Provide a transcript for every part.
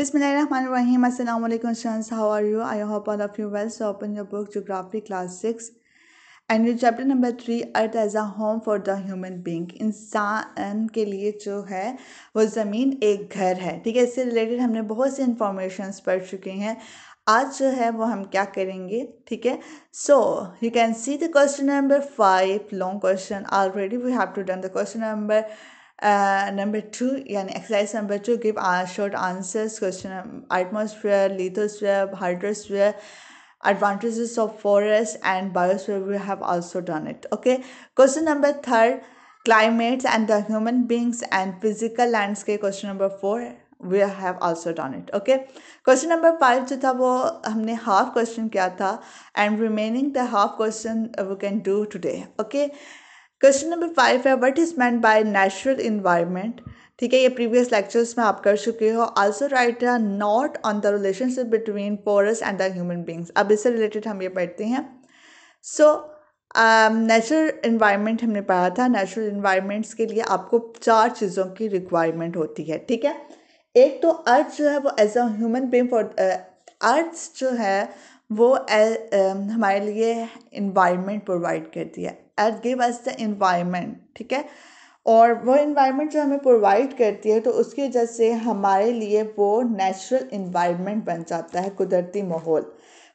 Bismillahirrahmanirrahim. Assalamu alaikum students. How are you? I hope all of you well. So open your book Geography class and chapter number three earth as a home for the human being इंसान के लिए जो है वो ज़मीन एक घर है ठीक है इससे रिलेटेड हमने बहुत सी इंफॉर्मेशन पढ़ चुके हैं आज जो है वो हम क्या करेंगे ठीक है so you can see the question number five long question already we have to done the question number number two यानी exercise number two give short answers question atmosphere lithosphere hydrosphere advantages of forest and biosphere we have also done it okay question number third climates and the human beings and physical landscape question number four we have also done it okay question number five जो था वो हमने half question किया था and remaining the half question we can do today okay question number five है what is man by natural environment ठीक है ये प्रीवियस लेक्चर्स में आप कर चुके हो आल्सो राइट है not on the relationship between forests and the human beings अब इससे रिलेटेड हम ये पढ़ते हैं सो नेचुरल इन्वायरमेंट हमने पढ़ा था नेचुरल इन्वायरमेंट्स के लिए आपको चार चीज़ों की रिक्वायरमेंट होती है ठीक है एक तो अर्थ जो है वो as a human being for earth जो है वो uh, um, हमारे लिए इन्वायरमेंट प्रोवाइड करती है as give us the environment ठीक है और वो इन्वायरमेंट जो हमें प्रोवाइड करती है तो उसकी वजह से हमारे लिए वो नेचुरल इन्वायरमेंट बन जाता है कुदरती माहौल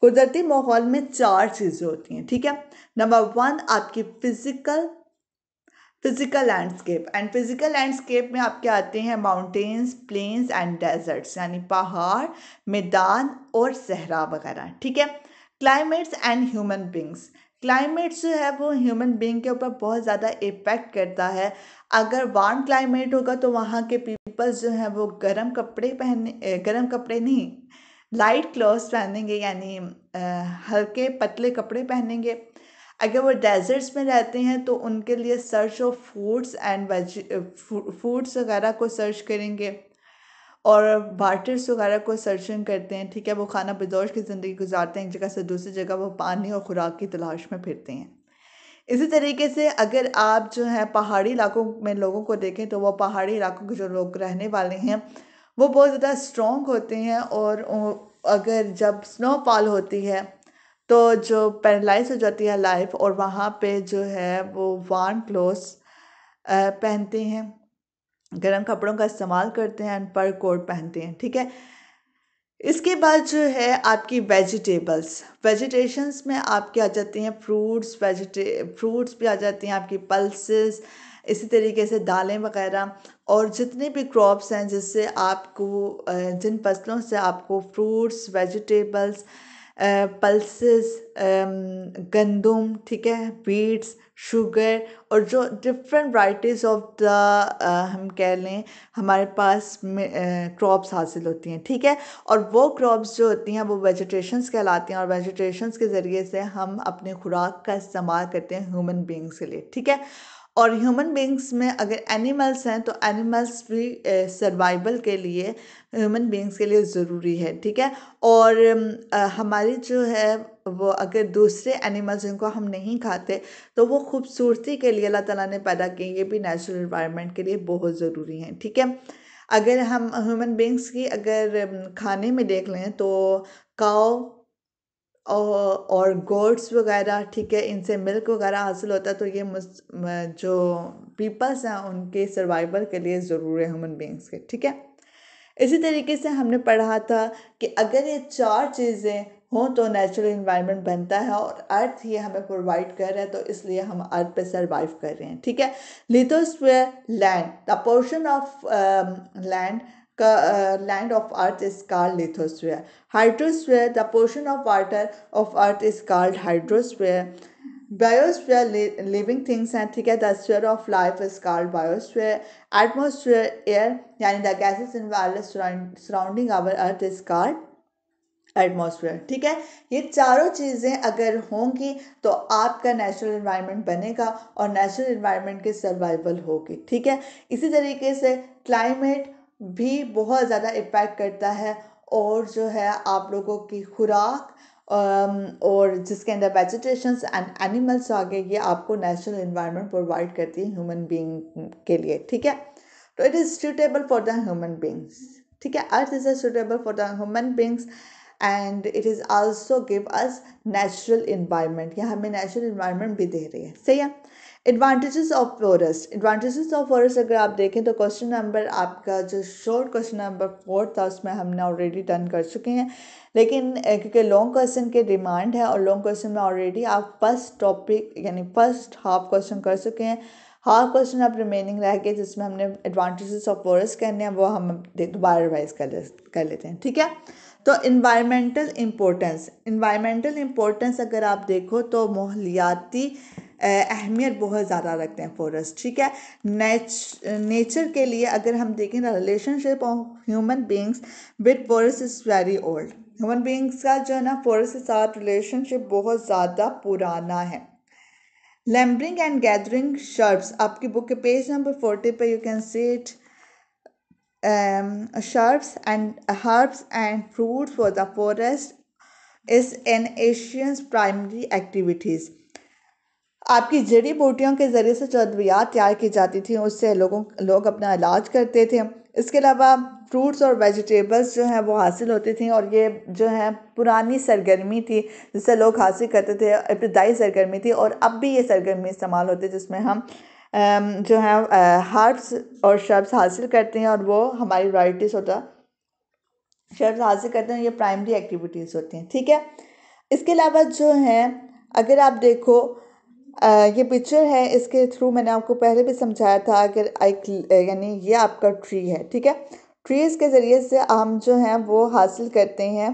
कुदरती माहौल में चार चीज़ें होती हैं ठीक है नंबर वन आपकी physical physical landscape and physical landscape में आपके आते हैं माउंटेन्स प्लेन्स एंड डेजर्ट्स यानी पहाड़ मैदान और सहरा वगैरह ठीक है climates and human beings climate जो है वो ह्यूमन बींग के ऊपर बहुत ज़्यादा इफ़ेक्ट करता है अगर वार्म क्लाइमेट होगा तो वहाँ के पीपल्स जो हैं वो गर्म कपड़े पहने गर्म कपड़े नहीं लाइट क्लोथ्स पहनेंगे यानी हल्के पतले कपड़े पहनेंगे अगर वो डेजर्ट्स में रहते हैं तो उनके लिए search of foods and veg foods वगैरह को सर्च करेंगे और बार्टर्स वगैरह को सर्जन करते हैं ठीक है वो खाना बदोश की ज़िंदगी गुजारते हैं एक जगह से दूसरी जगह वो पानी और ख़ुराक की तलाश में फिरते हैं इसी तरीके से अगर आप जो है पहाड़ी इलाकों में लोगों को देखें तो वो पहाड़ी इलाकों के जो लोग रहने वाले हैं वो बहुत ज़्यादा स्ट्रॉन्ग होते हैं और अगर जब स्नोफॉल होती है तो जो पैरलाइज हो जाती है लाइफ और वहाँ पे जो है वो वार्म क्लोथ्स पहनते हैं गर्म कपड़ों का इस्तेमाल करते हैं पर कोट पहनते हैं ठीक है इसके बाद जो है आपकी वेजिटेबल्स वेजिटेशंस में आपके आ जाती हैं फ्रूट्स वेजिटे फ्रूट्स भी आ जाती हैं आपकी पल्सेस इसी तरीके से दालें वगैरह और जितने भी क्रॉप्स हैं जिससे आपको जिन फसलों से आपको फ्रूट्स वेजिटेबल्स पल्सेस गंदम ठीक है बीट्स शुगर और जो डिफरेंट वाइटीज़ ऑफ द हम कह लें हमारे पास क्रॉप्स uh, हासिल होती हैं ठीक है और वो क्रॉप्स जो होती हैं वो वेजिटेशंस कहलाती हैं और वेजिटेशंस के ज़रिए से हम अपने खुराक का इस्तेमाल करते हैं ह्यूमन बींग्स के लिए ठीक है और ह्यूमन बींग्स में अगर एनिमल्स हैं तो एनिमल्स भी सर्वाइवल के लिए ह्यूमन बींग्स के लिए ज़रूरी है ठीक है और हमारी जो है वो अगर दूसरे एनिमल्स जिनको हम नहीं खाते तो वो खूबसूरती के लिए अल्लाह ताला ने पैदा किए ये भी नेचुरल इन्वायरमेंट के लिए बहुत ज़रूरी हैं ठीक है अगर हम ह्यूमन बींग्स की अगर खाने में देख लें तो काओ और गोड्स वगैरह ठीक है इनसे मिल्क वगैरह हासिल होता है तो ये जो पीपल्स हैं उनके सर्वाइवल के लिए ज़रूरी है ह्यूमन बींग्स के ठीक है इसी तरीके से हमने पढ़ा था कि अगर ये चार चीज़ें हों तो नेचुरल इन्वायरमेंट बनता है और अर्थ ये हमें प्रोवाइड कर रहा है तो इसलिए हम अर्थ पे सर्वाइव कर रहे हैं ठीक है lithosphere land the portion of land land of earth is is called lithosphere. The portion of water of earth is is called biosphere living things हैं ठीक है the sphere of life is called biosphere atmosphere air यानी the gases in surrounding our earth is called atmosphere ठीक है ये चारों चीज़ें अगर होंगी तो आपका नेचुरल इन्वायरमेंट बनेगा और नेचुरल इन्वायरमेंट की सर्वाइवल होगी ठीक है इसी तरीके से क्लाइमेट भी बहुत ज़्यादा इम्पैक्ट करता है और जो है आप लोगों की खुराक और जिसके अंदर वेजिटेशंस एंड एनिमल्स आ गए ये आपको नेचुरल इन्वायरमेंट प्रोवाइड करती है ह्यूमन बींग के लिए ठीक है तो it is suitable for the human beings ठीक है earth is a suitable for the human beings and it is also give us natural environment या हमें नेचुरल इन्वायरमेंट भी दे रही है सही है advantages of forest advantages of forest अगर आप देखें तो क्वेश्चन नंबर आपका जो शॉर्ट क्वेश्चन नंबर फोर था उसमें हमने ऑलरेडी डन कर चुके हैं लेकिन क्योंकि लॉन्ग क्वेश्चन के डिमांड है और लॉन्ग क्वेश्चन में ऑलरेडी आप फर्स्ट टॉपिक यानी फर्स्ट हाफ क्वेश्चन कर चुके हैं हाफ क्वेश्चन आप रिमेनिंग रह गए जिसमें हमने एडवांटेजेस ऑफ फॉरेस्ट करने हैं वो हम दोबारा रिवाइज कर लेते हैं ठीक है तो इन्वायरमेंटल इम्पोर्टेंस इन्वायरमेंटल इम्पोर्टेंस अगर आप देखो तो माहौलियाती अहमियत बहुत ज़्यादा रखते हैं फॉरेस्ट ठीक है नेच नेचर के लिए अगर हम देखें relationship of human beings with forest is very old human beings का जो है ना फॉरेस्ट के साथ रिलेशनशिप बहुत ज़्यादा पुराना है लैम्बरिंग एंड गैदरिंग शर्ब्स आपकी बुक के पेज नंबर फोर्टी पर you can see it um, shrubs and uh, herbs and fruits for the forest is an Asian's primary activities. आपकी जड़ी बूटियों के ज़रिए से जो अद्वियात तैयार की जाती थी उससे लोगों लोग अपना इलाज करते थे इसके अलावा फ्रूट्स और वेजिटेबल्स जो हैं वो हासिल होती थी और ये जो है पुरानी सरगर्मी थी जिससे लोग हासिल करते थे इब्तदाई सरगर्मी थी और अब भी ये सरगर्मी इस्तेमाल होती है जिसमें हम Um, जो है हर्ब्स uh, और शर्ब्स हासिल करते हैं और वो हमारी रॉयल्टीज होता शर्ब्स हासिल करते हैं ये प्राइमरी एक्टिविटीज़ होती हैं ठीक है इसके अलावा जो है अगर आप देखो आ, uh, ये पिक्चर है इसके थ्रू मैंने आपको पहले भी समझाया था अगर आई यानी ये आपका ट्री है ठीक है ट्रीज़ के ज़रिए से हम जो हैं वो हासिल करते हैं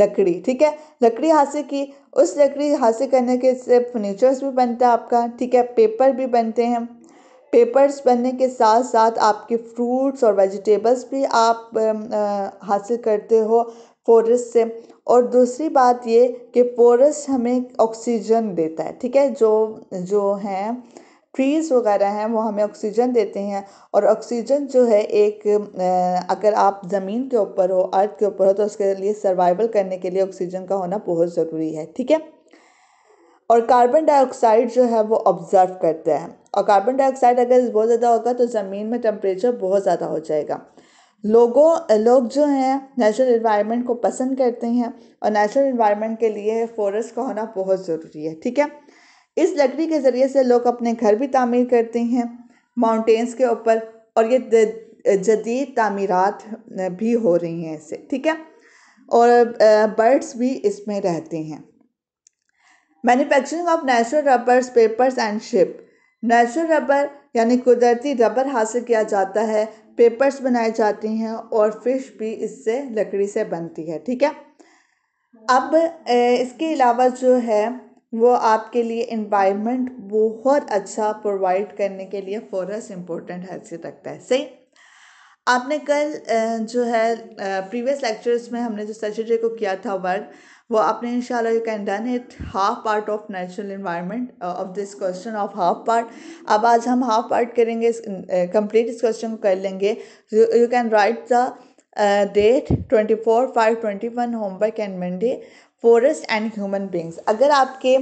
लकड़ी ठीक है लकड़ी हासिल की उस लकड़ी हासिल करने के से फर्नीचर्स भी बनता है आपका ठीक है पेपर भी बनते हैं पेपर्स बनने के साथ साथ आपके फ्रूट्स और वेजिटेबल्स भी आप हासिल करते हो फॉरेस्ट से और दूसरी बात ये कि फॉरेस्ट हमें ऑक्सीजन देता है ठीक है जो जो हैं ट्रीज़ वगैरह हैं वो हमें ऑक्सीजन देते हैं और ऑक्सीजन जो है एक अगर आप ज़मीन के ऊपर हो अर्थ के ऊपर हो तो उसके लिए सर्वाइवल करने के लिए ऑक्सीजन का होना बहुत ज़रूरी है ठीक है और कार्बन डाइऑक्साइड जो है वो ऑब्ज़र्व करते हैं और कार्बन डाइऑक्साइड अगर बहुत ज़्यादा होगा तो ज़मीन में टेम्परेचर बहुत ज़्यादा हो जाएगा लोगों लोग जो हैं नेचुरल इन्वायरमेंट को पसंद करते हैं और नेचुरल इन्वायरमेंट के लिए फॉरेस्ट का होना बहुत ज़रूरी है ठीक है इस लकड़ी के ज़रिए से लोग अपने घर भी तामीर करते हैं माउंटेन्स के ऊपर और ये जदीद तामीरात भी हो रही हैं इससे ठीक है और बर्ड्स भी इसमें रहते हैं manufacturing of natural rubbers papers and ship natural rubber यानी कुदरती रबर हासिल किया जाता है पेपर्स बनाए जाते हैं और फिश भी इससे लकड़ी से बनती है ठीक है अब इसके अलावा जो है वो आपके लिए इन्वायरमेंट बहुत अच्छा प्रोवाइड करने के लिए फॉरस इम्पोर्टेंट हैसियत रखता है सही आपने कल जो है प्रीवियस लेक्चर्स में हमने जो सैटरडे को किया था वर्क वो आपने in you can done it half part of natural environment of this question of half part अब आज हम हाफ पार्ट करेंगे कंप्लीट इस क्वेश्चन को कर लेंगे you can write the date twenty four five twenty one homework and Monday forest and human beings अगर आपके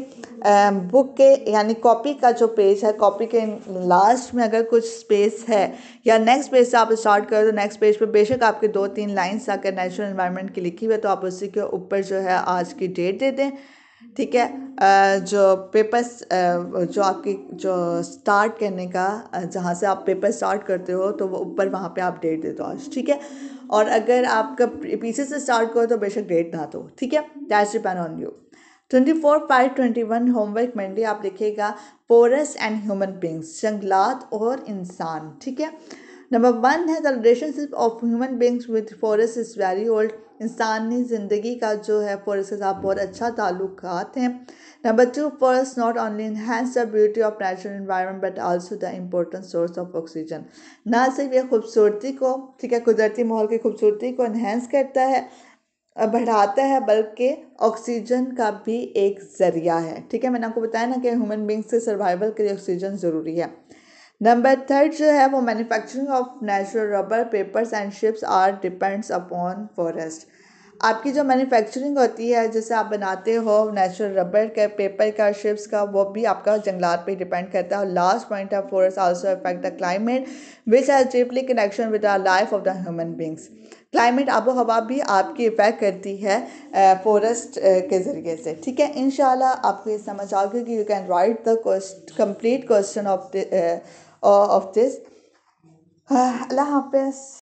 बुक के यानी कॉपी का जो पेज है कॉपी के लास्ट में अगर कुछ स्पेस है या नेक्स्ट पेज से आप स्टार्ट करो तो नेक्स्ट पेज पे बेशक आपके दो तीन लाइन्स अगर नेचुरल इन्वायरमेंट की लिखी हुई है तो आप उसी के ऊपर जो है आज की डेट दे दें ठीक है जो पेपर जो आपकी जो स्टार्ट करने का जहाँ से आप पेपर स्टार्ट करते हो तो वो ऊपर वहाँ पे आप डेट दे दो आज ठीक है और अगर आपका पीछे से स्टार्ट करो तो बेशक डेट ना दो ठीक है that's depend on you twenty four five twenty one homework mainly आप लिखेगा पोरस एंड ह्यूमन बींग्स जंगलात और इंसान ठीक है नंबर वन है the relationship of human beings with forest is very old इंसानी ज़िंदगी का जो है फॉरेस्ट के साथ बहुत अच्छा ताल्लुक हैं number two forest not only enhance the beauty of natural environment but also the important source of oxygen ना सिर्फ ये खूबसूरती को ठीक है कुदरती माहौल की खूबसूरती को इन्हेंस करता है बढ़ाता है बल्कि ऑक्सीजन का भी एक ज़रिया है ठीक है मैंने आपको बताया ना कि ह्यूमन बींग्स के सर्वाइवल के लिए ऑक्सीजन ज़रूरी है नंबर थर्ड जो है वो manufacturing of natural rubber papers and ships are depends upon forest आपकी जो मैन्युफैक्चरिंग होती है जैसे आप बनाते हो नेचुरल रबर का पेपर का शिप्स का वो भी आपका जंगलात पे डिपेंड करता है और लास्ट पॉइंट है forest also affect the climate which has deeply connection with our life of the human beings climate आबो हवा भी आपकी इफ़ेक्ट करती है फॉरेस्ट के ज़रिए से ठीक है इन आपको ये समझ आ गया कि you can write the complete question of the Uh, of this. Allah Hafiz.